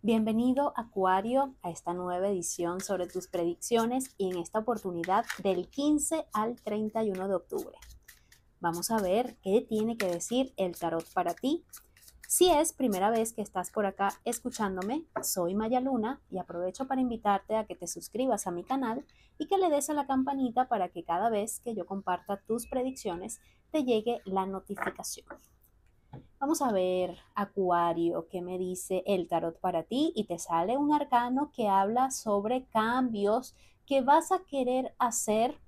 Bienvenido Acuario a esta nueva edición sobre tus predicciones y en esta oportunidad del 15 al 31 de octubre. Vamos a ver qué tiene que decir el tarot para ti. Si es primera vez que estás por acá escuchándome, soy Maya Luna y aprovecho para invitarte a que te suscribas a mi canal y que le des a la campanita para que cada vez que yo comparta tus predicciones te llegue la notificación. Vamos a ver, Acuario, qué me dice el tarot para ti y te sale un arcano que habla sobre cambios que vas a querer hacer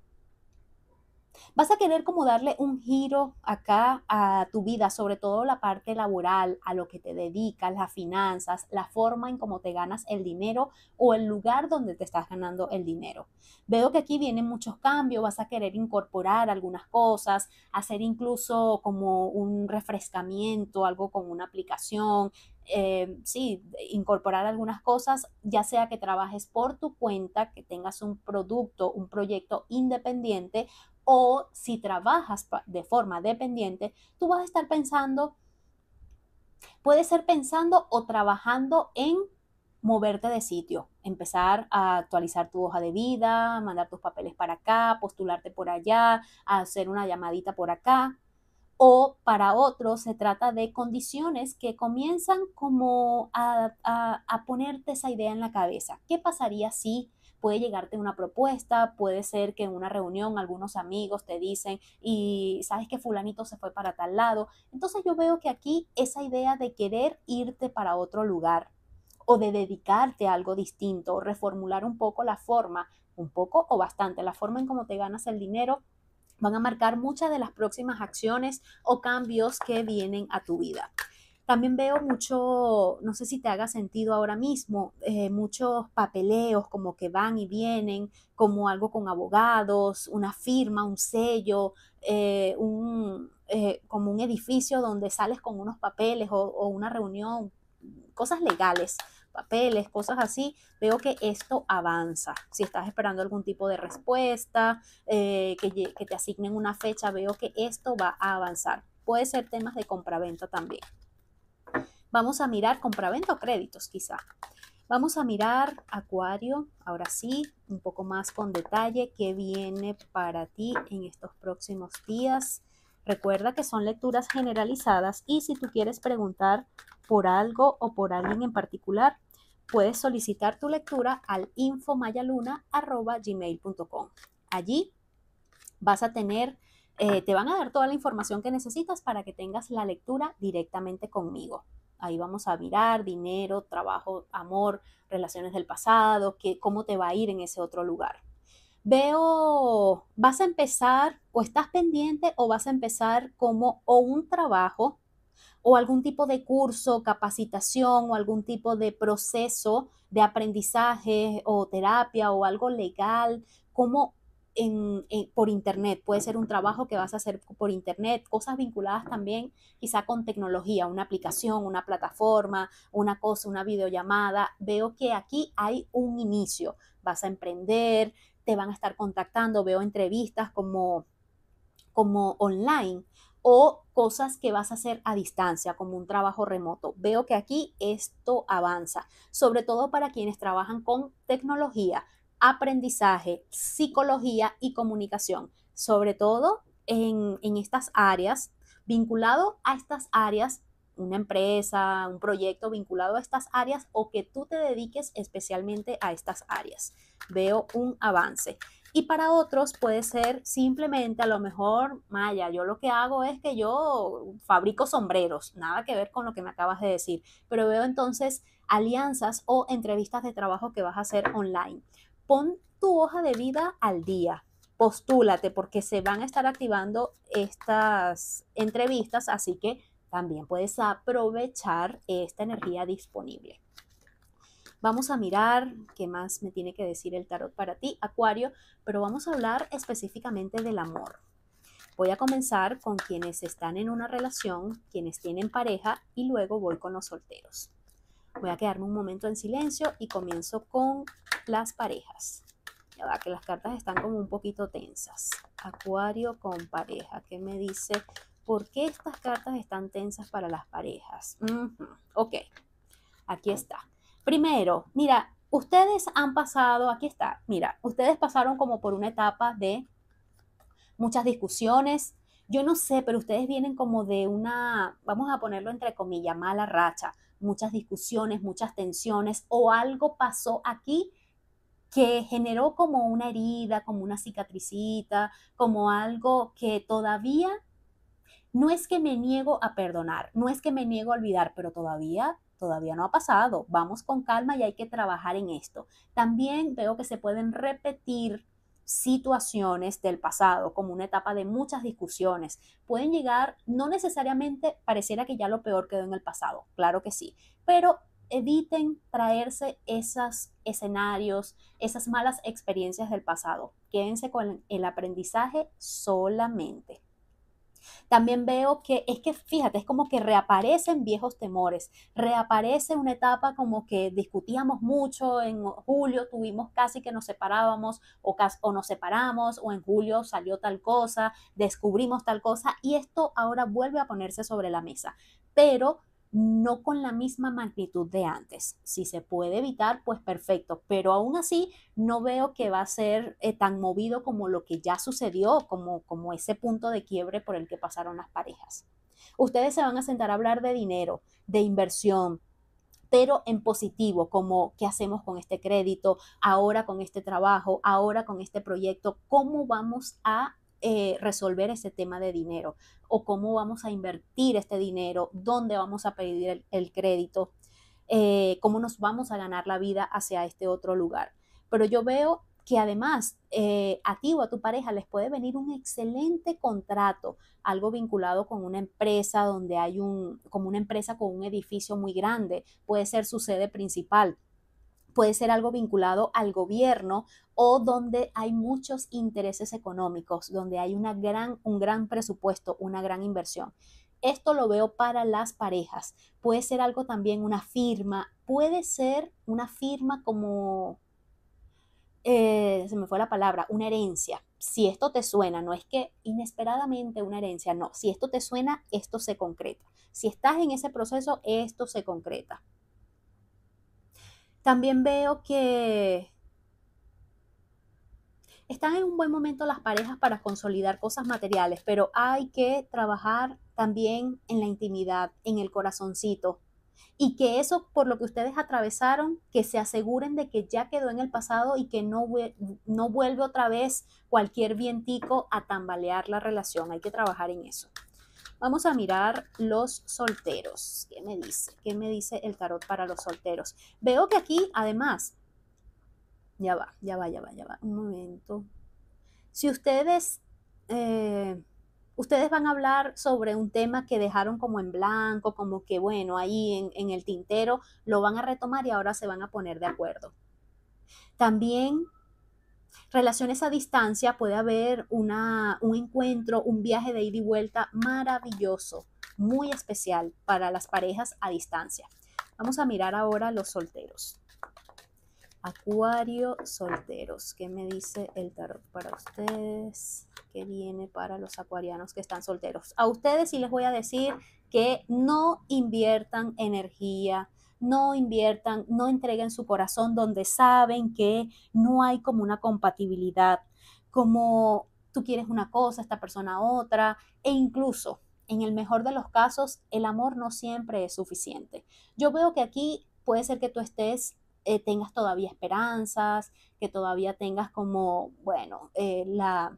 Vas a querer como darle un giro acá a tu vida, sobre todo la parte laboral, a lo que te dedicas, las finanzas, la forma en cómo te ganas el dinero o el lugar donde te estás ganando el dinero. Veo que aquí vienen muchos cambios, vas a querer incorporar algunas cosas, hacer incluso como un refrescamiento, algo con una aplicación, eh, sí, incorporar algunas cosas, ya sea que trabajes por tu cuenta, que tengas un producto, un proyecto independiente o si trabajas de forma dependiente, tú vas a estar pensando, puede ser pensando o trabajando en moverte de sitio, empezar a actualizar tu hoja de vida, mandar tus papeles para acá, postularte por allá, hacer una llamadita por acá. O para otros se trata de condiciones que comienzan como a, a ponerte esa idea en la cabeza. ¿Qué pasaría si puede llegarte una propuesta, puede ser que en una reunión algunos amigos te dicen y sabes que fulanito se fue para tal lado. Entonces yo veo que aquí esa idea de querer irte para otro lugar o de dedicarte a algo distinto, reformular un poco la forma, un poco o bastante, la forma en cómo te ganas el dinero, van a marcar muchas de las próximas acciones o cambios que vienen a tu vida. También veo mucho, no sé si te haga sentido ahora mismo, eh, muchos papeleos como que van y vienen, como algo con abogados, una firma, un sello, eh, un, eh, como un edificio donde sales con unos papeles o, una reunión, cosas legales papeles, cosas así, veo que esto avanza. Si estás esperando algún tipo de respuesta, que, que te asignen una fecha, veo que esto va a avanzar. Puede ser temas de compraventa también. Vamos a mirar compra-venta o créditos quizá. Vamos a mirar Acuario, ahora sí, un poco más con detalle qué viene para ti en estos próximos días. Recuerda que son lecturas generalizadas y si tú quieres preguntar por algo o por alguien en particular, puedes solicitar tu lectura al infomayaluna.gmail.com. Allí vas a tener, eh, te van a dar toda la información que necesitas para que tengas la lectura directamente conmigo ahí vamos a mirar dinero, trabajo, amor, relaciones del pasado, cómo te va a ir en ese otro lugar. Veo, vas a empezar o estás pendiente o vas a empezar como o un trabajo o algún tipo de curso, capacitación o algún tipo de proceso de aprendizaje o terapia o algo legal, como por internet, puede ser un trabajo que vas a hacer por internet, cosas vinculadas también quizá con tecnología, una aplicación, una plataforma, una cosa, una videollamada. Veo que aquí hay un inicio, vas a emprender, te van a estar contactando, veo entrevistas como, como online o cosas que vas a hacer a distancia, como un trabajo remoto. Veo que aquí esto avanza, sobre todo para quienes trabajan con tecnología, aprendizaje, psicología y comunicación, sobre todo en, estas áreas, vinculado a estas áreas una empresa, un proyecto vinculado a estas áreas o que tú te dediques especialmente a estas áreas. Veo un avance. Y para otros puede ser simplemente a lo mejor, Maya, yo lo que hago es que yo fabrico sombreros, nada que ver con lo que me acabas de decir, pero veo entonces alianzas o entrevistas de trabajo que vas a hacer online pon tu hoja de vida al día, postúlate porque se van a estar activando estas entrevistas, así que también puedes aprovechar esta energía disponible. Vamos a mirar qué más me tiene que decir el tarot para ti, Acuario, pero vamos a hablar específicamente del amor. Voy a comenzar con quienes están en una relación, quienes tienen pareja y luego voy con los solteros. Voy a quedarme un momento en silencio y comienzo con las parejas. Ya va, que las cartas están como un poquito tensas. Acuario con pareja. ¿Qué me dice? ¿Por qué estas cartas están tensas para las parejas? Ok, aquí está. Primero, mira, ustedes han pasado, aquí está, mira, ustedes pasaron como por una etapa de muchas discusiones. Yo no sé, pero ustedes vienen como de una, vamos a ponerlo entre comillas, mala racha muchas discusiones, muchas tensiones o algo pasó aquí que generó como una herida, como una cicatricita, como algo que todavía no es que me niego a perdonar, no es que me niego a olvidar, pero todavía todavía no ha pasado. Vamos con calma y hay que trabajar en esto. También veo que se pueden repetir situaciones del pasado, como una etapa de muchas discusiones. Pueden llegar, no necesariamente pareciera que ya lo peor quedó en el pasado, claro que sí, pero eviten traerse esos escenarios, esas malas experiencias del pasado. Quédense con el aprendizaje solamente. También veo que es que, fíjate, es como que reaparecen viejos temores, reaparece una etapa como que discutíamos mucho, en julio tuvimos casi que nos separábamos o, o nos separamos, o en julio salió tal cosa, descubrimos tal cosa, y esto ahora vuelve a ponerse sobre la mesa. Pero no con la misma magnitud de antes. Si se puede evitar, pues perfecto, pero aún así no veo que va a ser eh, tan movido como lo que ya sucedió, como, como ese punto de quiebre por el que pasaron las parejas. Ustedes se van a sentar a hablar de dinero, de inversión, pero en positivo, como qué hacemos con este crédito, ahora con este trabajo, ahora con este proyecto, cómo vamos a eh, resolver ese tema de dinero o cómo vamos a invertir este dinero, dónde vamos a pedir el, crédito, eh, cómo nos vamos a ganar la vida hacia este otro lugar. Pero yo veo que además eh, a ti o a tu pareja les puede venir un excelente contrato, algo vinculado con una empresa donde hay un, como una empresa con un edificio muy grande, puede ser su sede principal puede ser algo vinculado al gobierno o donde hay muchos intereses económicos, donde hay una gran, un gran presupuesto, una gran inversión. Esto lo veo para las parejas. Puede ser algo también, una firma. Puede ser una firma como, eh, se me fue la palabra, una herencia. Si esto te suena, no es que inesperadamente una herencia, no. Si esto te suena, esto se concreta. Si estás en ese proceso, esto se concreta. También veo que están en un buen momento las parejas para consolidar cosas materiales, pero hay que trabajar también en la intimidad, en el corazoncito. Y que eso por lo que ustedes atravesaron, que se aseguren de que ya quedó en el pasado y que no, no vuelve otra vez cualquier vientico a tambalear la relación. Hay que trabajar en eso. Vamos a mirar los solteros. ¿Qué me dice? ¿Qué me dice el tarot para los solteros? Veo que aquí, además, ya va, ya va, ya va, ya va. Un momento. Si ustedes, eh, ustedes van a hablar sobre un tema que dejaron como en blanco, como que bueno, ahí en el tintero, lo van a retomar y ahora se van a poner de acuerdo. También Relaciones a distancia puede haber un encuentro, un viaje de ida y vuelta maravilloso, muy especial para las parejas a distancia. Vamos a mirar ahora los solteros. Acuario solteros. ¿Qué me dice el tarot para ustedes? ¿Qué viene para los acuarianos que están solteros? A ustedes sí les voy a decir que no inviertan energía no inviertan, no entreguen su corazón donde saben que no hay como una compatibilidad, como tú quieres una cosa, esta persona otra, e incluso en el mejor de los casos, el amor no siempre es suficiente. Yo veo que aquí puede ser que tú estés eh, tengas todavía esperanzas, que todavía tengas como, bueno, eh, la...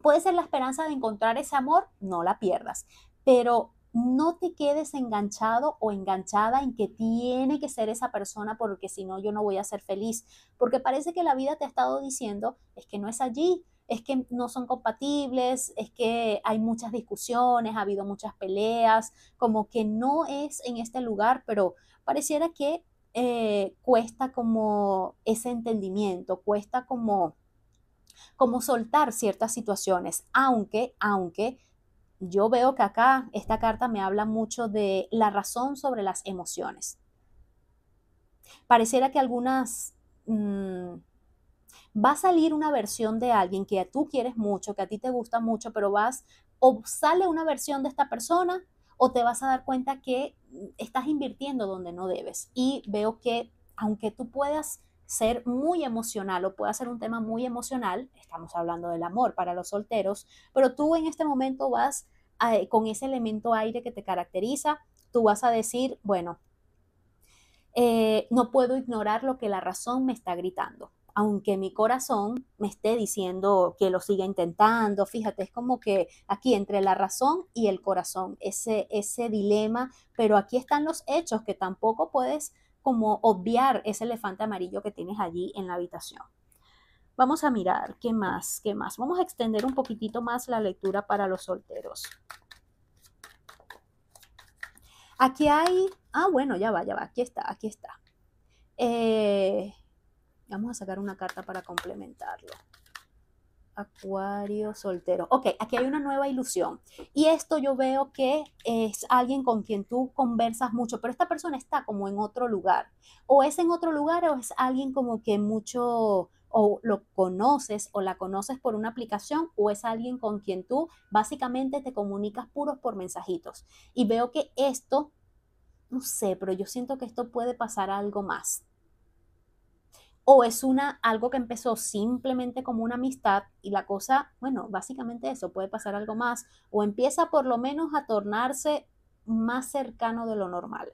Puede ser la esperanza de encontrar ese amor, no la pierdas, pero no te quedes enganchado o enganchada en que tiene que ser esa persona porque si no yo no voy a ser feliz, porque parece que la vida te ha estado diciendo es que no es allí, es que no son compatibles, es que hay muchas discusiones, ha habido muchas peleas, como que no es en este lugar, pero pareciera que eh, cuesta como ese entendimiento, cuesta como, como soltar ciertas situaciones, aunque, aunque yo veo que acá esta carta me habla mucho de la razón sobre las emociones. Pareciera que algunas... Mm, va a salir una versión de alguien que a tú quieres mucho, que a ti te gusta mucho, pero vas o sale una versión de esta persona o te vas a dar cuenta que estás invirtiendo donde no debes. Y veo que aunque tú puedas ser muy emocional o puede ser un tema muy emocional, estamos hablando del amor para los solteros, pero tú en este momento vas eh, con ese elemento aire que te caracteriza, tú vas a decir, bueno, eh, no puedo ignorar lo que la razón me está gritando, aunque mi corazón me esté diciendo que lo siga intentando, fíjate, es como que aquí entre la razón y el corazón, ese, ese dilema, pero aquí están los hechos que tampoco puedes como obviar ese elefante amarillo que tienes allí en la habitación. Vamos a mirar, ¿qué más? ¿Qué más? Vamos a extender un poquitito más la lectura para los solteros. Aquí hay, ah, bueno, ya va, ya va, aquí está, aquí está. Eh, vamos a sacar una carta para complementarlo. Acuario soltero. Ok, aquí hay una nueva ilusión. Y esto yo veo que es alguien con quien tú conversas mucho, pero esta persona está como en otro lugar. O es en otro lugar o es alguien como que mucho o lo conoces o la conoces por una aplicación o es alguien con quien tú básicamente te comunicas puros por mensajitos. Y veo que esto, no sé, pero yo siento que esto puede pasar algo más o es una, algo que empezó simplemente como una amistad y la cosa, bueno, básicamente eso, puede pasar algo más, o empieza por lo menos a tornarse más cercano de lo normal.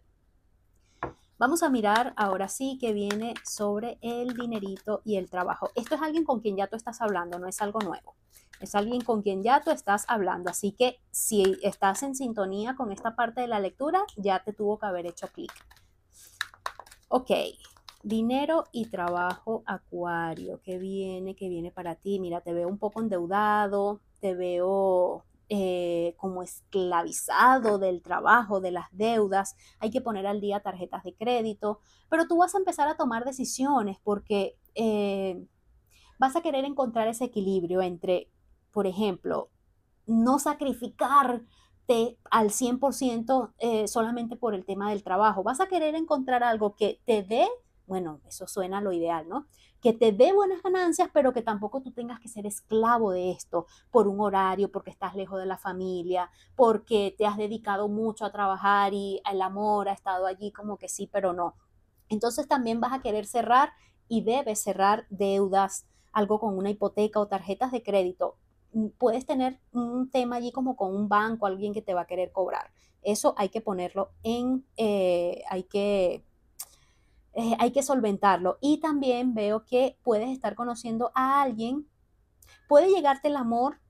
Vamos a mirar ahora sí que viene sobre el dinerito y el trabajo. Esto es alguien con quien ya tú estás hablando, no es algo nuevo. Es alguien con quien ya tú estás hablando. Así que si estás en sintonía con esta parte de la lectura, ya te tuvo que haber hecho clic. Ok, Dinero y trabajo acuario, que viene, que viene para ti. Mira, te veo un poco endeudado, te veo eh, como esclavizado del trabajo, de las deudas, hay que poner al día tarjetas de crédito, pero tú vas a empezar a tomar decisiones porque eh, vas a querer encontrar ese equilibrio entre, por ejemplo, no sacrificarte al 100% eh, solamente por el tema del trabajo, vas a querer encontrar algo que te dé bueno, eso suena lo ideal, ¿no? Que te dé buenas ganancias, pero que tampoco tú tengas que ser esclavo de esto por un horario, porque estás lejos de la familia, porque te has dedicado mucho a trabajar y el amor ha estado allí como que sí, pero no. Entonces también vas a querer cerrar y debes cerrar deudas, algo con una hipoteca o tarjetas de crédito. Mm, puedes tener un tema allí como con un banco, alguien que te va a querer cobrar. Eso hay que ponerlo en, eh, hay que eh, hay que solventarlo. Y también veo que puedes estar conociendo a alguien, puede llegarte el amor,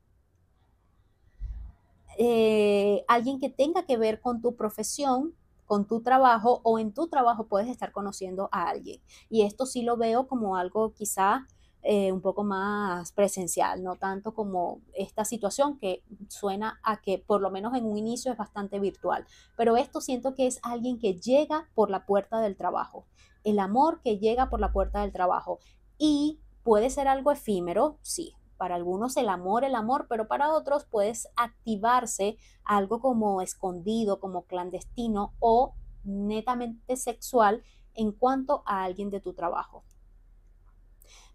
eh, alguien que tenga que ver con tu profesión, con tu trabajo o en tu trabajo puedes estar conociendo a alguien. Y esto sí lo veo como algo quizá eh, un poco más presencial, no tanto como esta situación que suena a que por lo menos en un inicio es bastante virtual. Pero esto siento que es alguien que llega por la puerta del trabajo, el amor que llega por la puerta del trabajo. Y puede ser algo efímero, sí, para algunos el amor, el amor, pero para otros puedes activarse algo como escondido, como clandestino o netamente sexual en cuanto a alguien de tu trabajo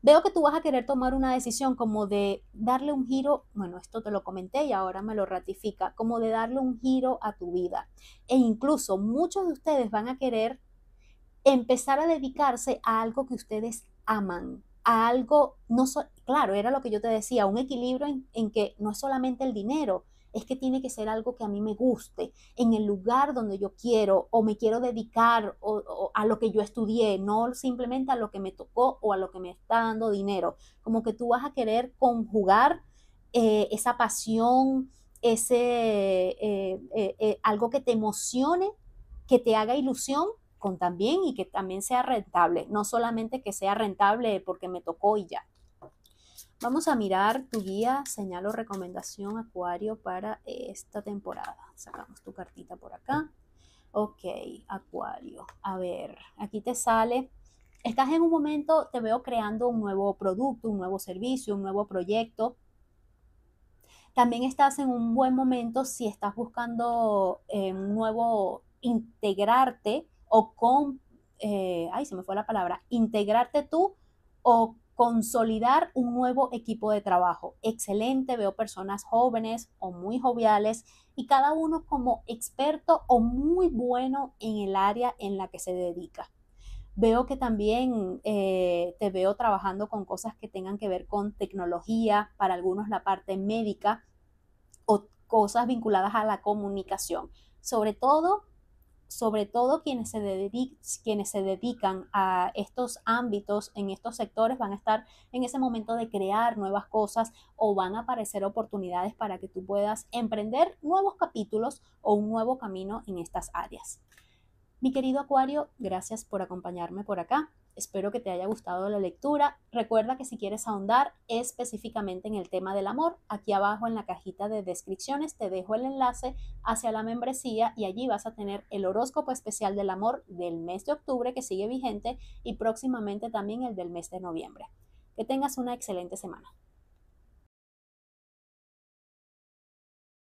veo que tú vas a querer tomar una decisión como de darle un giro, bueno, esto te lo comenté y ahora me lo ratifica, como de darle un giro a tu vida. E incluso muchos de ustedes van a querer empezar a dedicarse a algo que ustedes aman, a algo, no claro, era lo que yo te decía, un equilibrio en, en que no es solamente el dinero, es que tiene que ser algo que a mí me guste, en el lugar donde yo quiero o me quiero dedicar o, a lo que yo estudié, no simplemente a lo que me tocó o a lo que me está dando dinero. Como que tú vas a querer conjugar eh, esa pasión, ese eh, eh, algo que te emocione, que te haga ilusión con también y que también sea rentable, no solamente que sea rentable porque me tocó y ya. Vamos a mirar tu guía, señal o recomendación acuario para eh, esta temporada. Sacamos tu cartita por acá. Ok, acuario. A ver, aquí te sale. Estás en un momento, te veo creando un nuevo producto, un nuevo servicio, un nuevo proyecto. También estás en un buen momento si estás buscando eh, un nuevo integrarte o con, eh, ay, se me fue la palabra, integrarte tú o consolidar un nuevo equipo de trabajo. Excelente, veo personas jóvenes o muy joviales y cada uno como experto o muy bueno en el área en la que se dedica. Veo que también eh, te veo trabajando con cosas que tengan que ver con tecnología, para algunos la parte médica o cosas vinculadas a la comunicación. Sobre todo sobre todo quienes se, dedican, quienes se dedican a estos ámbitos, en estos sectores, van a estar en ese momento de crear nuevas cosas o van a aparecer oportunidades para que tú puedas emprender nuevos capítulos o un nuevo camino en estas áreas. Mi querido Acuario, gracias por acompañarme por acá. Espero que te haya gustado la lectura. Recuerda que si quieres ahondar específicamente en el tema del amor, aquí abajo en la cajita de descripciones te dejo el enlace hacia la membresía y allí vas a tener el horóscopo especial del amor del mes de octubre que sigue vigente y próximamente también el del mes de noviembre. Que tengas una excelente semana.